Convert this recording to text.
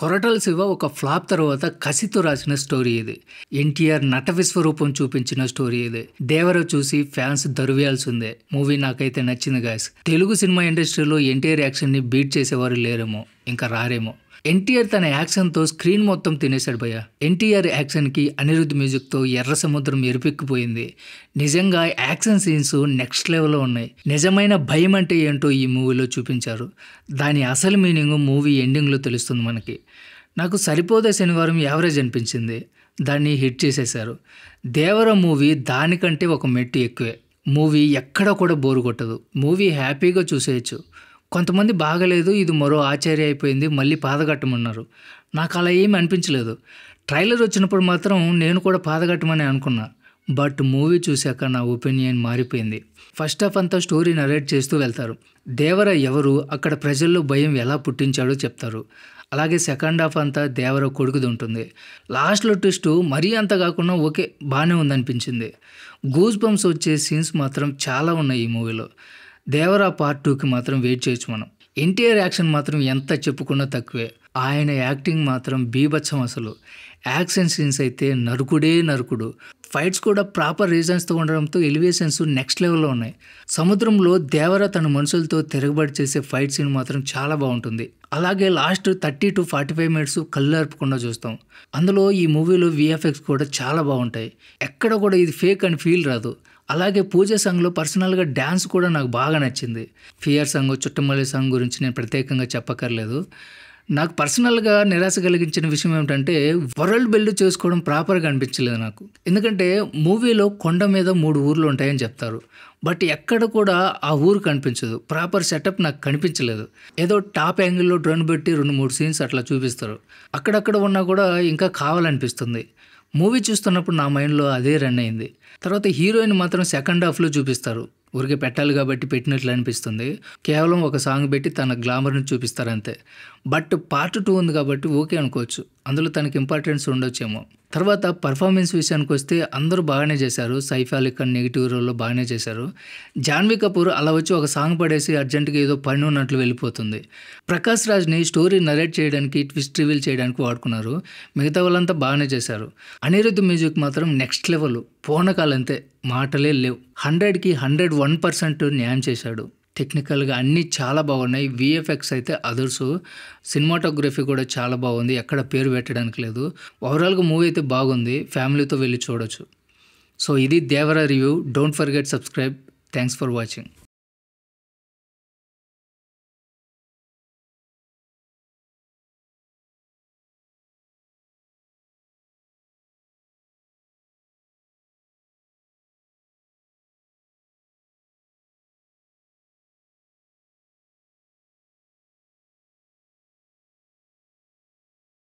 కొరటల శివ ఒక ఫ్లాప్ తర్వాత కసితో రాసిన స్టోరీ ఇది ఎన్టీఆర్ నట విశ్వరూపం చూపించిన స్టోరీ ఇది దేవరో చూసి ఫ్యాన్స్ దరివేయాల్సిందే మూవీ నాకైతే నచ్చింది గాయస్ తెలుగు సినిమా ఇండస్ట్రీలో ఎన్టీఆర్ యాక్షన్ని బీట్ చేసేవారు లేరేమో ఇంకా రారేమో ఎన్టీఆర్ తన యాక్షన్తో స్క్రీన్ మొత్తం తినేశాడు భయ్య ఎన్టీఆర్ యాక్షన్కి అనిరుద్ధ్ మ్యూజిక్తో ఎర్ర సముద్రం ఎరుపెక్కిపోయింది నిజంగా యాక్షన్ సీన్స్ నెక్స్ట్ లెవెల్లో ఉన్నాయి నిజమైన భయం అంటే ఏంటో ఈ మూవీలో చూపించారు దాని అసలు మీనింగ్ మూవీ ఎండింగ్లో తెలుస్తుంది మనకి నాకు సరిపోదే శనివారం యావరేజ్ అనిపించింది దాన్ని హిట్ చేసేశారు దేవర మూవీ దానికంటే ఒక మెట్టు ఎక్కువే మూవీ ఎక్కడ కూడా బోరు కొట్టదు మూవీ హ్యాపీగా చూసేయచ్చు కొంతమంది బాగలేదు ఇది మరో ఆచార్య అయిపోయింది మళ్ళీ పాదగట్టమన్నారు నాకు అలా ఏమి అనిపించలేదు ట్రైలర్ వచ్చినప్పుడు మాత్రం నేను కూడా పాదగట్టమని అనుకున్నా బట్ మూవీ చూశాక నా ఒపీనియన్ మారిపోయింది ఫస్ట్ హాఫ్ అంతా స్టోరీ నరేట్ చేస్తూ వెళ్తారు దేవర ఎవరు అక్కడ ప్రజల్లో భయం ఎలా పుట్టించాడో చెప్తారు అలాగే సెకండ్ హాఫ్ అంతా దేవర కొడుకుది ఉంటుంది లాస్ట్లో ట్విస్ట్ మరీ అంత కాకుండా ఓకే బాగానే ఉందనిపించింది గూస్ బంప్స్ వచ్చే సీన్స్ మాత్రం చాలా ఉన్నాయి ఈ మూవీలో దేవరా పార్ట్ టూకి మాత్రం వెయిట్ చేయొచ్చు మనం ఎన్టీఆర్ యాక్షన్ మాత్రం ఎంత చెప్పుకున్నా తక్కువే ఆయన యాక్టింగ్ మాత్రం బీభత్సం అసలు యాక్షన్ సీన్స్ అయితే నరుకుడే నరుకుడు ఫైట్స్ కూడా ప్రాపర్ రీజన్స్తో ఉండడంతో ఎలివేషన్స్ నెక్స్ట్ లెవెల్లో ఉన్నాయి సముద్రంలో దేవర తన మనుషులతో తిరగబడి చేసే ఫైట్ సీన్ మాత్రం చాలా బాగుంటుంది అలాగే last thirty to forty five minutes కళ్ళు అర్పకుండా చూస్తాం అందులో ఈ మూవీలో విఎఫ్ఎక్స్ కూడా చాలా బాగుంటాయి ఎక్కడ కూడా ఇది ఫేక్ అని ఫీల్ రాదు అలాగే పూజ సంఘ్లో పర్సనల్గా డ్యాన్స్ కూడా నాకు బాగా నచ్చింది ఫియర్ సాంగ్ చుట్టమల్లి సాంగ్ గురించి నేను ప్రత్యేకంగా చెప్పక్కర్లేదు నాకు పర్సనల్గా నిరాశ కలిగించిన విషయం ఏమిటంటే వరల్డ్ బిల్డ్ చేసుకోవడం ప్రాపర్గా అనిపించలేదు నాకు ఎందుకంటే మూవీలో కొండ మీద మూడు ఊర్లు ఉంటాయని చెప్తారు బట్ ఎక్కడ కూడా ఆ ఊరు కనిపించదు ప్రాపర్ సెటప్ నాకు కనిపించలేదు ఏదో టాప్ యాంగిల్లో డ్రోన్ పెట్టి రెండు మూడు సీన్స్ అట్లా చూపిస్తారు అక్కడక్కడ ఉన్నా కూడా ఇంకా కావాలనిపిస్తుంది మూవీ చూస్తున్నప్పుడు నా మైండ్లో అదే రన్ అయింది తర్వాత హీరోయిన్ మాత్రం సెకండ్ హాఫ్లో చూపిస్తారు ఊరికే పెట్టాలి కాబట్టి పెట్టినట్లు అనిపిస్తుంది కేవలం ఒక సాంగ్ పెట్టి తన గ్లామర్ని చూపిస్తారంతే బట్ పార్ట్ టూ ఉంది కాబట్టి ఓకే అనుకోవచ్చు అందులో తనకి ఇంపార్టెన్స్ ఉండొచ్చేమో తర్వాత పర్ఫార్మెన్స్ విషయానికి వస్తే అందరూ బాగానే చేశారు సైఫ్ అలీ ఖాన్ నెగిటివ్ రోల్లో బాగానే చేశారు జాన్వీ కపూర్ అలా వచ్చి ఒక సాంగ్ పడేసి అర్జెంటుగా ఏదో పని ఉన్నట్లు వెళ్ళిపోతుంది ప్రకాష్ రాజ్ని స్టోరీ నరేట్ చేయడానికి ట్విస్ట్ రివీల్ చేయడానికి వాడుకున్నారు మిగతా వాళ్ళంతా బాగానే చేశారు అనిరుద్ధ మ్యూజిక్ మాత్రం నెక్స్ట్ లెవెల్ పోనకాలంతే మాటలే లేవు హండ్రెడ్కి హండ్రెడ్ వన్ పర్సెంట్ న్యాయం చేశాడు టెక్నికల్గా అన్నీ చాలా బాగున్నాయి విఎఫ్ఎక్స్ అయితే అదర్సు సినిమాటోగ్రఫీ కూడా చాలా బాగుంది ఎక్కడ పేరు పెట్టడానికి లేదు ఓవరాల్గా మూవీ అయితే బాగుంది ఫ్యామిలీతో వెళ్ళి చూడొచ్చు సో ఇది Devara review don't forget subscribe thanks for watching